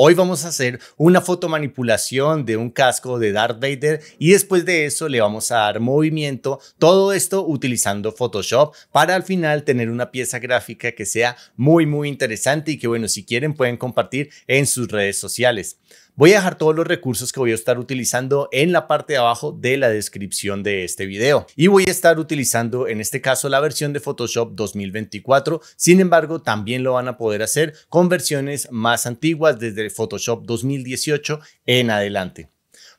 Hoy vamos a hacer una fotomanipulación de un casco de Darth Vader y después de eso le vamos a dar movimiento, todo esto utilizando Photoshop para al final tener una pieza gráfica que sea muy muy interesante y que bueno, si quieren pueden compartir en sus redes sociales. Voy a dejar todos los recursos que voy a estar utilizando en la parte de abajo de la descripción de este video. Y voy a estar utilizando en este caso la versión de Photoshop 2024. Sin embargo, también lo van a poder hacer con versiones más antiguas desde Photoshop 2018 en adelante.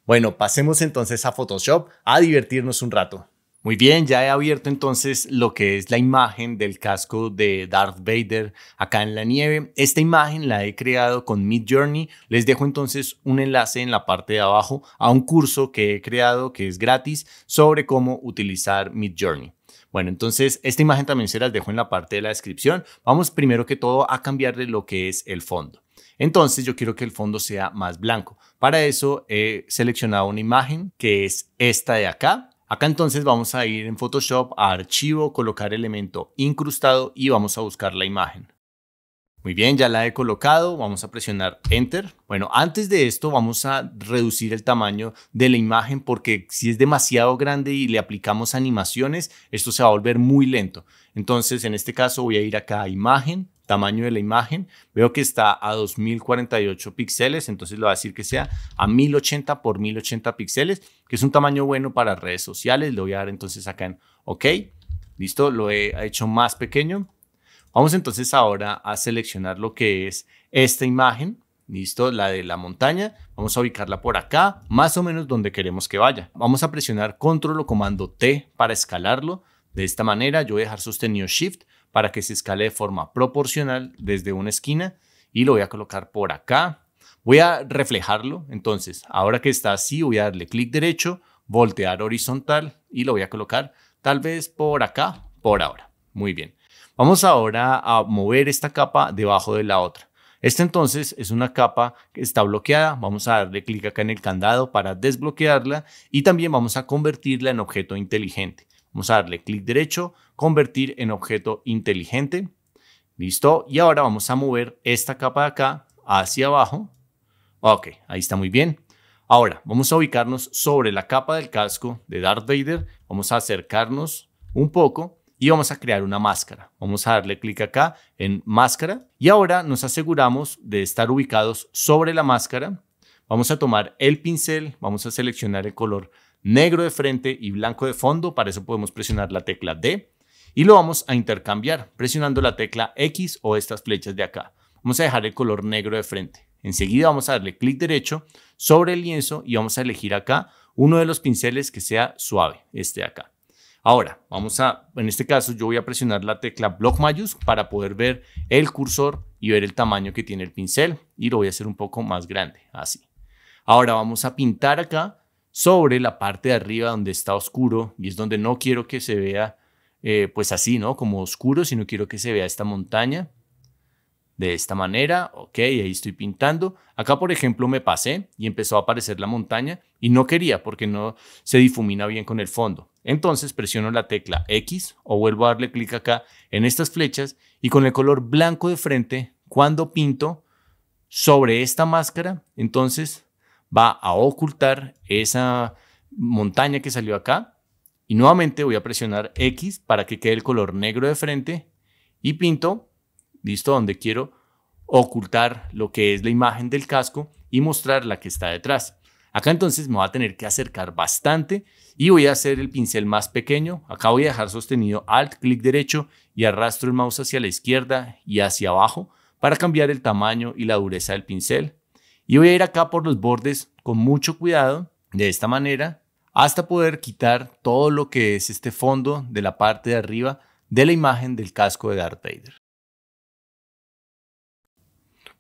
Bueno, pasemos entonces a Photoshop a divertirnos un rato. Muy bien, ya he abierto entonces lo que es la imagen del casco de Darth Vader acá en la nieve. Esta imagen la he creado con Mid Journey. Les dejo entonces un enlace en la parte de abajo a un curso que he creado que es gratis sobre cómo utilizar Mid Journey. Bueno, entonces esta imagen también se las dejo en la parte de la descripción. Vamos primero que todo a cambiarle lo que es el fondo. Entonces yo quiero que el fondo sea más blanco. Para eso he seleccionado una imagen que es esta de acá Acá entonces vamos a ir en Photoshop a archivo, colocar elemento incrustado y vamos a buscar la imagen. Muy bien, ya la he colocado, vamos a presionar Enter. Bueno, antes de esto vamos a reducir el tamaño de la imagen porque si es demasiado grande y le aplicamos animaciones, esto se va a volver muy lento. Entonces, en este caso voy a ir acá a Imagen, tamaño de la imagen. Veo que está a 2048 píxeles, entonces lo va a decir que sea a 1080 por 1080 píxeles, que es un tamaño bueno para redes sociales. Le voy a dar entonces acá en OK. Listo, lo he hecho más pequeño. Vamos entonces ahora a seleccionar lo que es esta imagen, ¿listo? La de la montaña. Vamos a ubicarla por acá, más o menos donde queremos que vaya. Vamos a presionar control o comando T para escalarlo. De esta manera yo voy a dejar sostenido shift para que se escale de forma proporcional desde una esquina y lo voy a colocar por acá. Voy a reflejarlo, entonces ahora que está así voy a darle clic derecho, voltear horizontal y lo voy a colocar tal vez por acá por ahora. Muy bien. Vamos ahora a mover esta capa debajo de la otra. Esta entonces es una capa que está bloqueada. Vamos a darle clic acá en el candado para desbloquearla y también vamos a convertirla en objeto inteligente. Vamos a darle clic derecho, convertir en objeto inteligente. Listo. Y ahora vamos a mover esta capa de acá hacia abajo. Ok, ahí está muy bien. Ahora vamos a ubicarnos sobre la capa del casco de Darth Vader. Vamos a acercarnos un poco y vamos a crear una máscara. Vamos a darle clic acá en máscara y ahora nos aseguramos de estar ubicados sobre la máscara. Vamos a tomar el pincel, vamos a seleccionar el color negro de frente y blanco de fondo. Para eso podemos presionar la tecla D y lo vamos a intercambiar presionando la tecla X o estas flechas de acá. Vamos a dejar el color negro de frente. Enseguida vamos a darle clic derecho sobre el lienzo y vamos a elegir acá uno de los pinceles que sea suave, este de acá. Ahora, vamos a, en este caso yo voy a presionar la tecla Block Mayus para poder ver el cursor y ver el tamaño que tiene el pincel y lo voy a hacer un poco más grande, así. Ahora vamos a pintar acá sobre la parte de arriba donde está oscuro y es donde no quiero que se vea eh, pues así, ¿no? Como oscuro, sino quiero que se vea esta montaña de esta manera, ok, ahí estoy pintando. Acá, por ejemplo, me pasé y empezó a aparecer la montaña y no quería porque no se difumina bien con el fondo. Entonces presiono la tecla X o vuelvo a darle clic acá en estas flechas y con el color blanco de frente, cuando pinto sobre esta máscara, entonces va a ocultar esa montaña que salió acá. Y nuevamente voy a presionar X para que quede el color negro de frente y pinto ¿listo? Donde quiero ocultar lo que es la imagen del casco y mostrar la que está detrás. Acá entonces me voy a tener que acercar bastante y voy a hacer el pincel más pequeño. Acá voy a dejar sostenido Alt, clic derecho y arrastro el mouse hacia la izquierda y hacia abajo para cambiar el tamaño y la dureza del pincel. Y voy a ir acá por los bordes con mucho cuidado, de esta manera, hasta poder quitar todo lo que es este fondo de la parte de arriba de la imagen del casco de Darth Vader.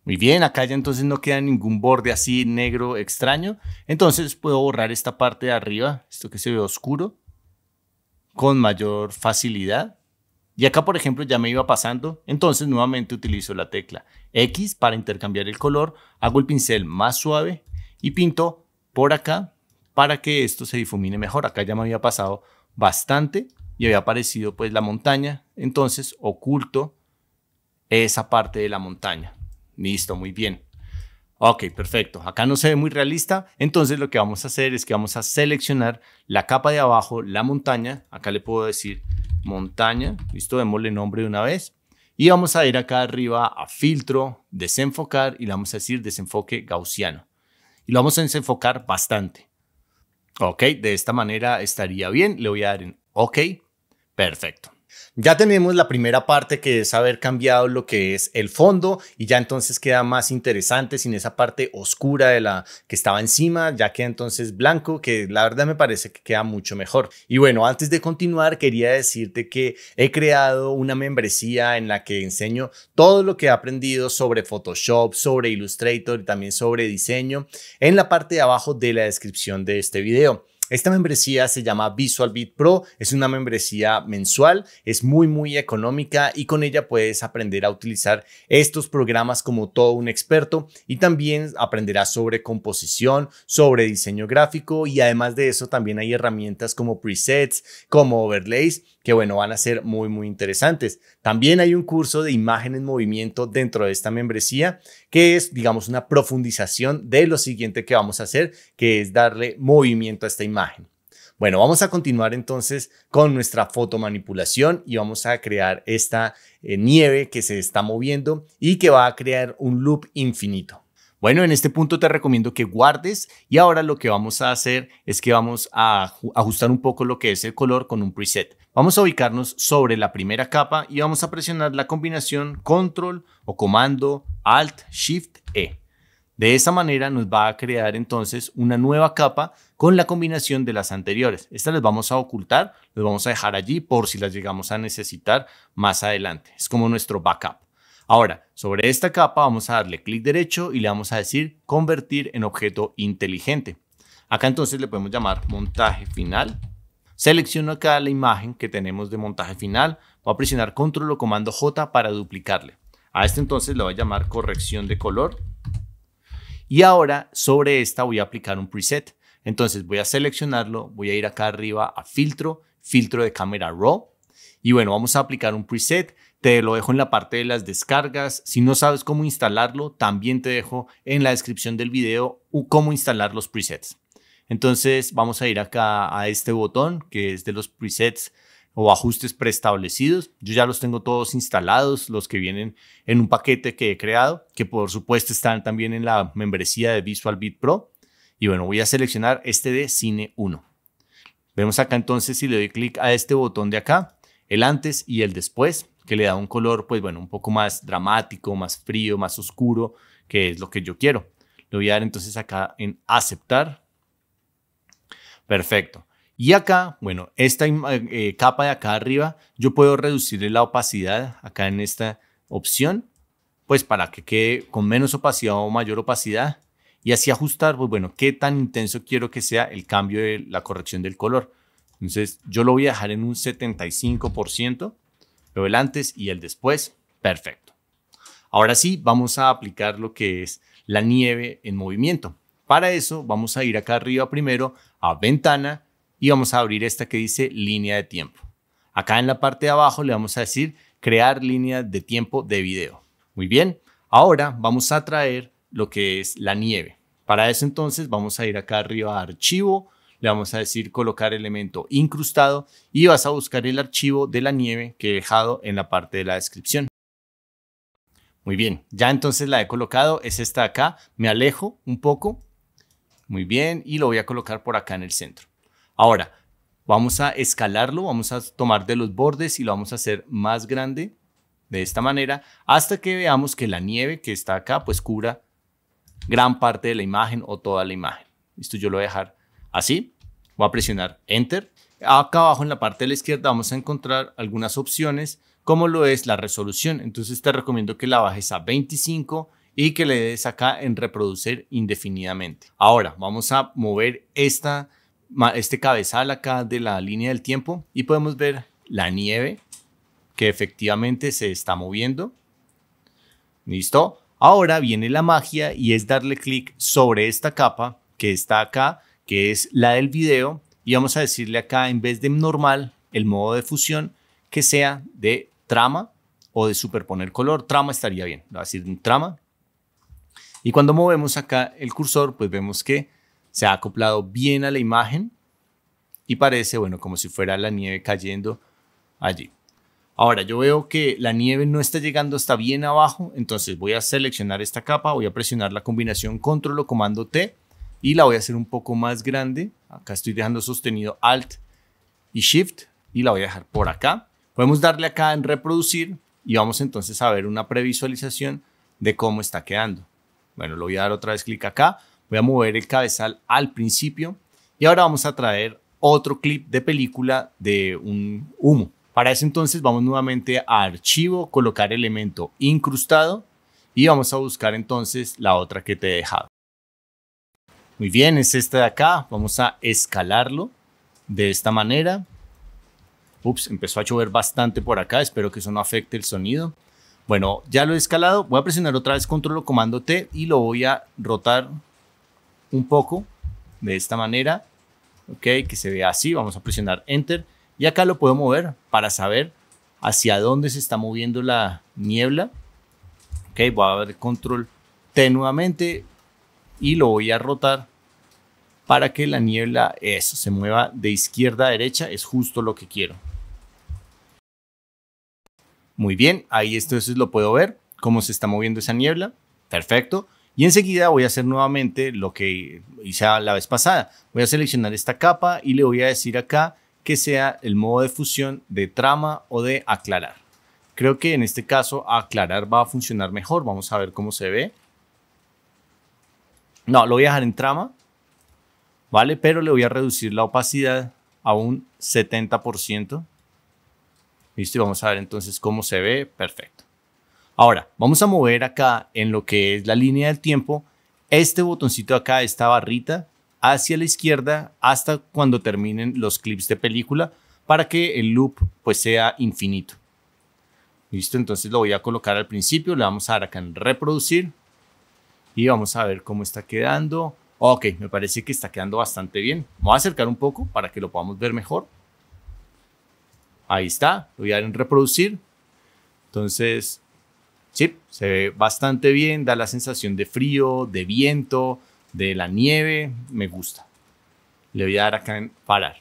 Muy bien, acá ya entonces no queda ningún borde así negro extraño. Entonces puedo borrar esta parte de arriba, esto que se ve oscuro, con mayor facilidad. Y acá, por ejemplo, ya me iba pasando, entonces nuevamente utilizo la tecla X para intercambiar el color, hago el pincel más suave y pinto por acá para que esto se difumine mejor. Acá ya me había pasado bastante y había aparecido pues la montaña, entonces oculto esa parte de la montaña. Listo, muy bien. Ok, perfecto. Acá no se ve muy realista. Entonces lo que vamos a hacer es que vamos a seleccionar la capa de abajo, la montaña. Acá le puedo decir montaña. Listo, démosle nombre de una vez. Y vamos a ir acá arriba a filtro, desenfocar y le vamos a decir desenfoque gaussiano. Y lo vamos a desenfocar bastante. Ok, de esta manera estaría bien. Le voy a dar en OK. Perfecto. Ya tenemos la primera parte que es haber cambiado lo que es el fondo y ya entonces queda más interesante sin esa parte oscura de la que estaba encima, ya queda entonces blanco, que la verdad me parece que queda mucho mejor. Y bueno, antes de continuar quería decirte que he creado una membresía en la que enseño todo lo que he aprendido sobre Photoshop, sobre Illustrator y también sobre diseño en la parte de abajo de la descripción de este video. Esta membresía se llama Visual Beat Pro, es una membresía mensual, es muy muy económica y con ella puedes aprender a utilizar estos programas como todo un experto y también aprenderás sobre composición, sobre diseño gráfico y además de eso también hay herramientas como presets, como overlays que bueno, van a ser muy, muy interesantes. También hay un curso de imagen en movimiento dentro de esta membresía, que es, digamos, una profundización de lo siguiente que vamos a hacer, que es darle movimiento a esta imagen. Bueno, vamos a continuar entonces con nuestra fotomanipulación y vamos a crear esta eh, nieve que se está moviendo y que va a crear un loop infinito. Bueno, en este punto te recomiendo que guardes y ahora lo que vamos a hacer es que vamos a ajustar un poco lo que es el color con un preset. Vamos a ubicarnos sobre la primera capa y vamos a presionar la combinación control o comando alt shift E. De esa manera nos va a crear entonces una nueva capa con la combinación de las anteriores. Estas las vamos a ocultar, las vamos a dejar allí por si las llegamos a necesitar más adelante. Es como nuestro backup. Ahora, sobre esta capa vamos a darle clic derecho y le vamos a decir convertir en objeto inteligente. Acá entonces le podemos llamar montaje final Selecciono acá la imagen que tenemos de montaje final. Voy a presionar control o comando J para duplicarle. A este entonces le voy a llamar corrección de color. Y ahora sobre esta voy a aplicar un preset. Entonces voy a seleccionarlo, voy a ir acá arriba a filtro, filtro de cámara RAW. Y bueno, vamos a aplicar un preset. Te lo dejo en la parte de las descargas. Si no sabes cómo instalarlo, también te dejo en la descripción del video cómo instalar los presets. Entonces vamos a ir acá a este botón que es de los presets o ajustes preestablecidos. Yo ya los tengo todos instalados, los que vienen en un paquete que he creado, que por supuesto están también en la membresía de Visual Bit Pro. Y bueno, voy a seleccionar este de Cine 1. Vemos acá entonces si le doy clic a este botón de acá, el antes y el después, que le da un color, pues bueno, un poco más dramático, más frío, más oscuro, que es lo que yo quiero. Le voy a dar entonces acá en aceptar Perfecto. Y acá, bueno, esta eh, eh, capa de acá arriba, yo puedo reducirle la opacidad acá en esta opción, pues para que quede con menos opacidad o mayor opacidad. Y así ajustar, pues bueno, qué tan intenso quiero que sea el cambio de la corrección del color. Entonces, yo lo voy a dejar en un 75%, pero el antes y el después. Perfecto. Ahora sí, vamos a aplicar lo que es la nieve en movimiento. Para eso vamos a ir acá arriba primero a ventana y vamos a abrir esta que dice línea de tiempo. Acá en la parte de abajo le vamos a decir crear línea de tiempo de video. Muy bien, ahora vamos a traer lo que es la nieve. Para eso entonces vamos a ir acá arriba a archivo, le vamos a decir colocar elemento incrustado y vas a buscar el archivo de la nieve que he dejado en la parte de la descripción. Muy bien, ya entonces la he colocado, es esta acá, me alejo un poco muy bien, y lo voy a colocar por acá en el centro. Ahora, vamos a escalarlo, vamos a tomar de los bordes y lo vamos a hacer más grande de esta manera hasta que veamos que la nieve que está acá pues cubra gran parte de la imagen o toda la imagen. Esto yo lo voy a dejar así, voy a presionar Enter. Acá abajo en la parte de la izquierda vamos a encontrar algunas opciones como lo es la resolución. Entonces te recomiendo que la bajes a 25 y que le des acá en reproducir indefinidamente. Ahora vamos a mover esta, este cabezal acá de la línea del tiempo y podemos ver la nieve que efectivamente se está moviendo. ¿Listo? Ahora viene la magia y es darle clic sobre esta capa que está acá, que es la del video, y vamos a decirle acá en vez de normal, el modo de fusión, que sea de trama o de superponer color. Trama estaría bien, va a decir trama y cuando movemos acá el cursor, pues vemos que se ha acoplado bien a la imagen y parece, bueno, como si fuera la nieve cayendo allí. Ahora, yo veo que la nieve no está llegando hasta bien abajo, entonces voy a seleccionar esta capa, voy a presionar la combinación control o comando T y la voy a hacer un poco más grande. Acá estoy dejando sostenido Alt y Shift y la voy a dejar por acá. Podemos darle acá en reproducir y vamos entonces a ver una previsualización de cómo está quedando. Bueno, lo voy a dar otra vez clic acá. Voy a mover el cabezal al principio. Y ahora vamos a traer otro clip de película de un humo. Para eso entonces vamos nuevamente a archivo, colocar elemento incrustado y vamos a buscar entonces la otra que te he dejado. Muy bien, es esta de acá. Vamos a escalarlo de esta manera. Ups, empezó a llover bastante por acá. Espero que eso no afecte el sonido. Bueno, ya lo he escalado. Voy a presionar otra vez control o comando T y lo voy a rotar un poco de esta manera. Ok, que se vea así. Vamos a presionar Enter. Y acá lo puedo mover para saber hacia dónde se está moviendo la niebla. Ok, voy a ver control T nuevamente y lo voy a rotar para que la niebla eso, se mueva de izquierda a derecha. Es justo lo que quiero. Muy bien, ahí esto entonces lo puedo ver, cómo se está moviendo esa niebla. Perfecto. Y enseguida voy a hacer nuevamente lo que hice la vez pasada. Voy a seleccionar esta capa y le voy a decir acá que sea el modo de fusión de trama o de aclarar. Creo que en este caso aclarar va a funcionar mejor. Vamos a ver cómo se ve. No, lo voy a dejar en trama, ¿vale? Pero le voy a reducir la opacidad a un 70%. Listo, y vamos a ver entonces cómo se ve. Perfecto. Ahora, vamos a mover acá en lo que es la línea del tiempo, este botoncito acá, esta barrita, hacia la izquierda hasta cuando terminen los clips de película para que el loop pues sea infinito. Listo, entonces lo voy a colocar al principio, le vamos a dar acá en reproducir y vamos a ver cómo está quedando. Ok, me parece que está quedando bastante bien. voy a acercar un poco para que lo podamos ver mejor ahí está, voy a dar en reproducir. Entonces, sí, se ve bastante bien, da la sensación de frío, de viento, de la nieve, me gusta. Le voy a dar acá en parar.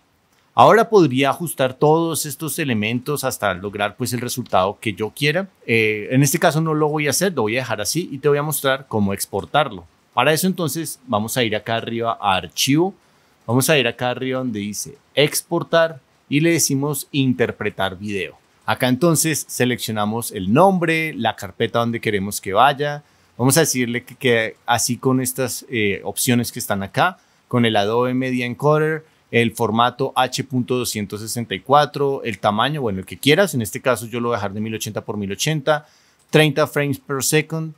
Ahora podría ajustar todos estos elementos hasta lograr pues el resultado que yo quiera. Eh, en este caso no lo voy a hacer, lo voy a dejar así y te voy a mostrar cómo exportarlo. Para eso entonces vamos a ir acá arriba a archivo, vamos a ir acá arriba donde dice exportar y le decimos interpretar video. Acá entonces seleccionamos el nombre, la carpeta donde queremos que vaya. Vamos a decirle que, así con estas eh, opciones que están acá, con el Adobe Media Encoder, el formato H.264, el tamaño, bueno, el que quieras. En este caso yo lo voy a dejar de 1080 por 1080, 30 frames per second.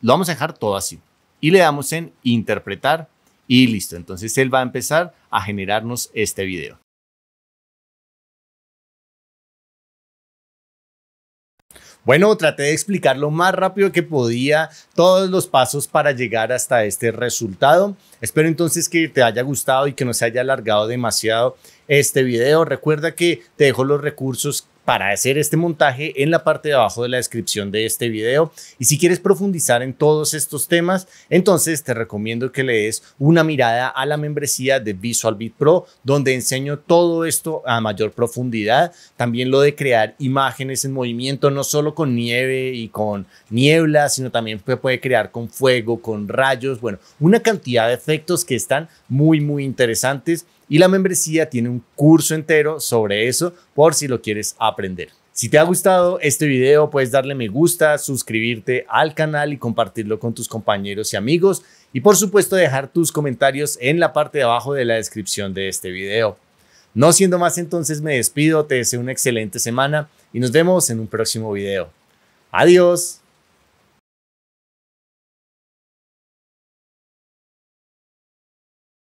Lo vamos a dejar todo así. Y le damos en interpretar y listo. Entonces él va a empezar a generarnos este video. Bueno, traté de explicar lo más rápido que podía todos los pasos para llegar hasta este resultado. Espero entonces que te haya gustado y que no se haya alargado demasiado este video. Recuerda que te dejo los recursos para hacer este montaje en la parte de abajo de la descripción de este video. Y si quieres profundizar en todos estos temas, entonces te recomiendo que le des una mirada a la membresía de Visual Beat Pro, donde enseño todo esto a mayor profundidad. También lo de crear imágenes en movimiento, no solo con nieve y con niebla, sino también se puede crear con fuego, con rayos, bueno, una cantidad de efectos que están muy, muy interesantes y la membresía tiene un curso entero sobre eso por si lo quieres aprender. Si te ha gustado este video, puedes darle me gusta, suscribirte al canal y compartirlo con tus compañeros y amigos. Y por supuesto dejar tus comentarios en la parte de abajo de la descripción de este video. No siendo más entonces me despido, te deseo una excelente semana y nos vemos en un próximo video. Adiós.